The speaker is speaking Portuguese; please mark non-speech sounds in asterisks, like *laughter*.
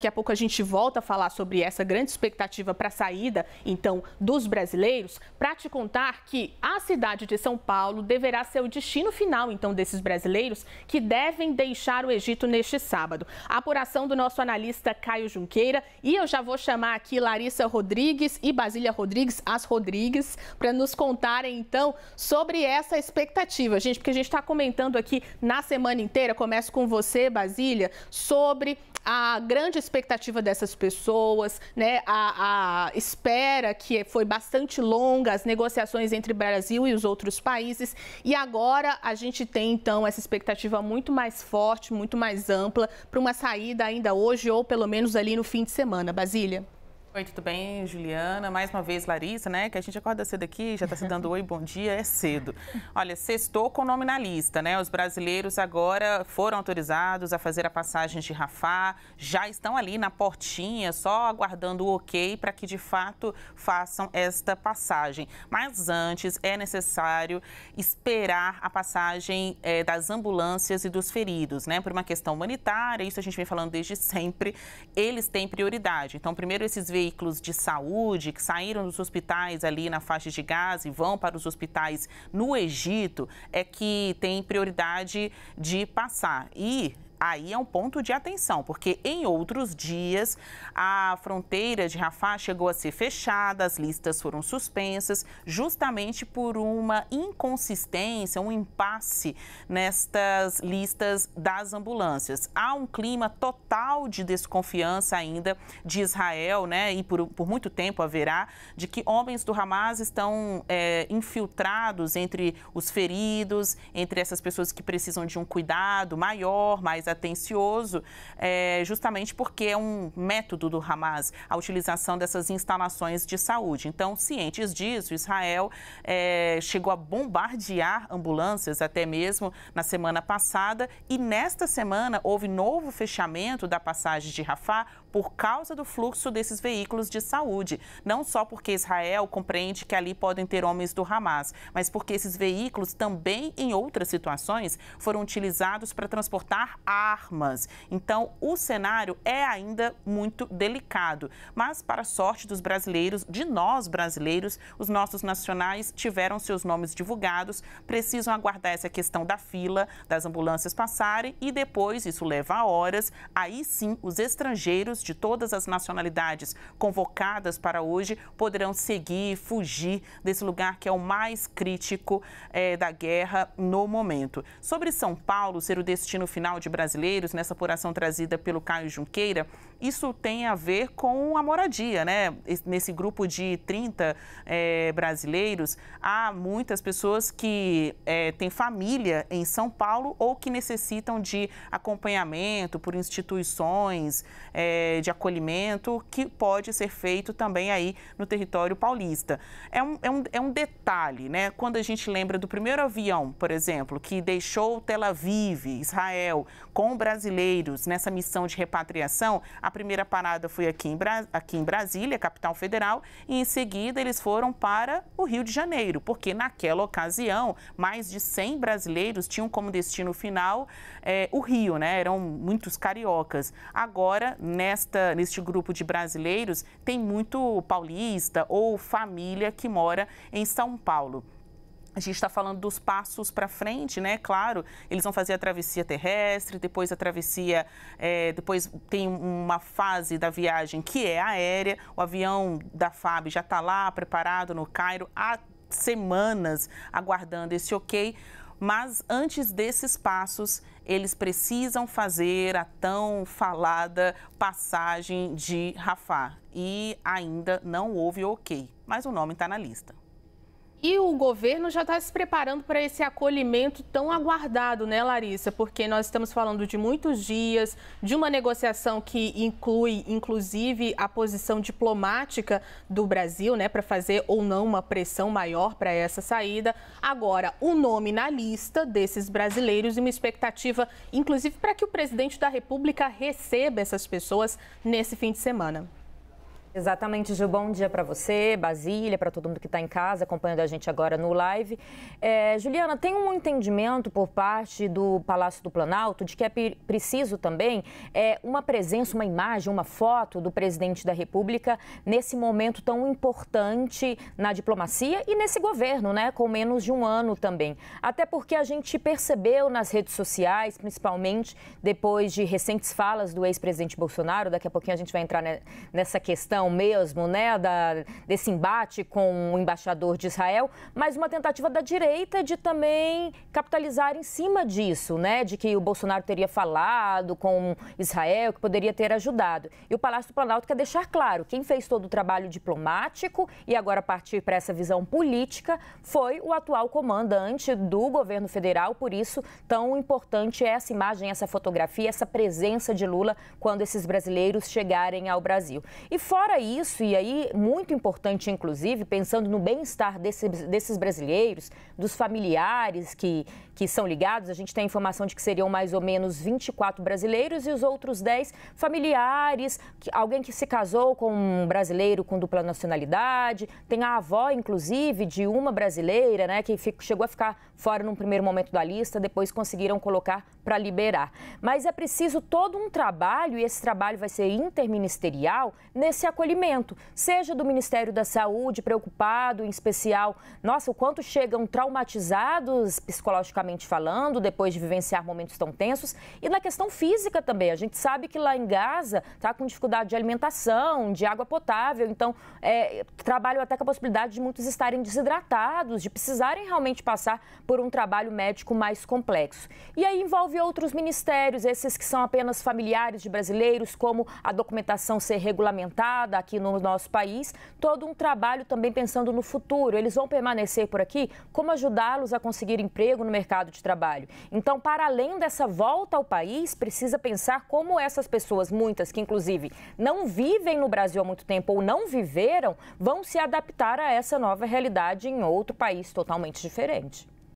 Daqui a pouco a gente volta a falar sobre essa grande expectativa para a saída, então, dos brasileiros, para te contar que a cidade de São Paulo deverá ser o destino final, então, desses brasileiros que devem deixar o Egito neste sábado. A apuração do nosso analista Caio Junqueira e eu já vou chamar aqui Larissa Rodrigues e Basília Rodrigues, as Rodrigues, para nos contarem, então, sobre essa expectativa, gente, porque a gente está comentando aqui na semana inteira, começo com você, Basília, sobre a grande expectativa dessas pessoas, né, a, a espera que foi bastante longa, as negociações entre Brasil e os outros países. E agora a gente tem, então, essa expectativa muito mais forte, muito mais ampla, para uma saída ainda hoje ou pelo menos ali no fim de semana. Basília? Oi, tudo bem, Juliana? Mais uma vez, Larissa, né? Que a gente acorda cedo aqui, já está se dando *laughs* oi, bom dia, é cedo. Olha, sextou com o nome na lista, né? Os brasileiros agora foram autorizados a fazer a passagem de Rafá, já estão ali na portinha, só aguardando o ok para que de fato façam esta passagem. Mas antes é necessário esperar a passagem é, das ambulâncias e dos feridos, né? Por uma questão humanitária, isso a gente vem falando desde sempre, eles têm prioridade. Então, primeiro esses veículos de saúde que saíram dos hospitais ali na faixa de gás e vão para os hospitais no Egito é que tem prioridade de passar. E aí é um ponto de atenção, porque em outros dias a fronteira de Rafah chegou a ser fechada, as listas foram suspensas, justamente por uma inconsistência, um impasse nestas listas das ambulâncias. Há um clima total de desconfiança ainda de Israel, né, e por, por muito tempo haverá, de que homens do Hamas estão é, infiltrados entre os feridos, entre essas pessoas que precisam de um cuidado maior, mais atencioso, é, justamente porque é um método do Hamas a utilização dessas instalações de saúde. Então, cientes disso, Israel é, chegou a bombardear ambulâncias até mesmo na semana passada e nesta semana houve novo fechamento da passagem de Rafah por causa do fluxo desses veículos de saúde. Não só porque Israel compreende que ali podem ter homens do Hamas, mas porque esses veículos também, em outras situações, foram utilizados para transportar armas armas. Então, o cenário é ainda muito delicado. Mas, para a sorte dos brasileiros, de nós brasileiros, os nossos nacionais tiveram seus nomes divulgados, precisam aguardar essa questão da fila, das ambulâncias passarem e depois, isso leva horas, aí sim os estrangeiros de todas as nacionalidades convocadas para hoje poderão seguir, fugir desse lugar que é o mais crítico é, da guerra no momento. Sobre São Paulo ser o destino final de Brasília, brasileiros, nessa apuração trazida pelo Caio Junqueira, isso tem a ver com a moradia, né? Nesse grupo de 30 é, eh, brasileiros, há muitas pessoas que é, têm família em São Paulo ou que necessitam de acompanhamento por instituições é, de acolhimento, que pode ser feito também aí no território paulista. É um, é um, é um detalhe, né? Quando a gente lembra do primeiro avião, por exemplo, que deixou Tel Aviv, Israel, com brasileiros nessa missão de repatriação. A primeira parada foi aqui em, Bra aqui em Brasília, capital federal, e em seguida eles foram para o Rio de Janeiro, porque naquela ocasião mais de 100 brasileiros tinham como destino final eh, o Rio, né? Eram muitos cariocas. Agora, nesta, neste grupo de brasileiros, tem muito paulista ou família que mora em São Paulo. A gente está falando dos passos para frente, né? Claro, eles vão fazer a travessia terrestre, depois a travessia, é, depois tem uma fase da viagem que é aérea. O avião da FAB já está lá preparado no Cairo há semanas aguardando esse ok. Mas antes desses passos, eles precisam fazer a tão falada passagem de Rafah. E ainda não houve ok, mas o nome está na lista. E o governo já está se preparando para esse acolhimento tão aguardado, né, Larissa? Porque nós estamos falando de muitos dias, de uma negociação que inclui, inclusive, a posição diplomática do Brasil, né, para fazer ou não uma pressão maior para essa saída. Agora, o um nome na lista desses brasileiros e uma expectativa, inclusive, para que o presidente da República receba essas pessoas nesse fim de semana. Exatamente, Gil. Bom dia para você, Basília, para todo mundo que está em casa acompanhando a gente agora no live. É, Juliana, tem um entendimento por parte do Palácio do Planalto de que é preciso também é, uma presença, uma imagem, uma foto do presidente da República nesse momento tão importante na diplomacia e nesse governo, né? Com menos de um ano também. Até porque a gente percebeu nas redes sociais, principalmente depois de recentes falas do ex-presidente Bolsonaro, daqui a pouquinho a gente vai entrar nessa questão mesmo, né, da, desse embate com o embaixador de Israel, mas uma tentativa da direita de também capitalizar em cima disso, né, de que o Bolsonaro teria falado com Israel, que poderia ter ajudado. E o Palácio do Planalto quer deixar claro, quem fez todo o trabalho diplomático e agora partir para essa visão política foi o atual comandante do governo federal, por isso tão importante é essa imagem, essa fotografia, essa presença de Lula quando esses brasileiros chegarem ao Brasil. E fora para isso, e aí muito importante, inclusive, pensando no bem-estar desses brasileiros, dos familiares que, que são ligados, a gente tem a informação de que seriam mais ou menos 24 brasileiros e os outros 10 familiares, que, alguém que se casou com um brasileiro com dupla nacionalidade, tem a avó, inclusive, de uma brasileira, né, que fico, chegou a ficar fora num primeiro momento da lista, depois conseguiram colocar para liberar. Mas é preciso todo um trabalho, e esse trabalho vai ser interministerial, nesse acordo acolhimento, seja do Ministério da Saúde, preocupado em especial, nossa, o quanto chegam traumatizados psicologicamente falando, depois de vivenciar momentos tão tensos, e na questão física também. A gente sabe que lá em Gaza está com dificuldade de alimentação, de água potável, então é, trabalho até com a possibilidade de muitos estarem desidratados, de precisarem realmente passar por um trabalho médico mais complexo. E aí envolve outros ministérios, esses que são apenas familiares de brasileiros, como a documentação ser regulamentada aqui no nosso país, todo um trabalho também pensando no futuro. Eles vão permanecer por aqui? Como ajudá-los a conseguir emprego no mercado de trabalho? Então, para além dessa volta ao país, precisa pensar como essas pessoas, muitas que inclusive não vivem no Brasil há muito tempo ou não viveram, vão se adaptar a essa nova realidade em outro país totalmente diferente.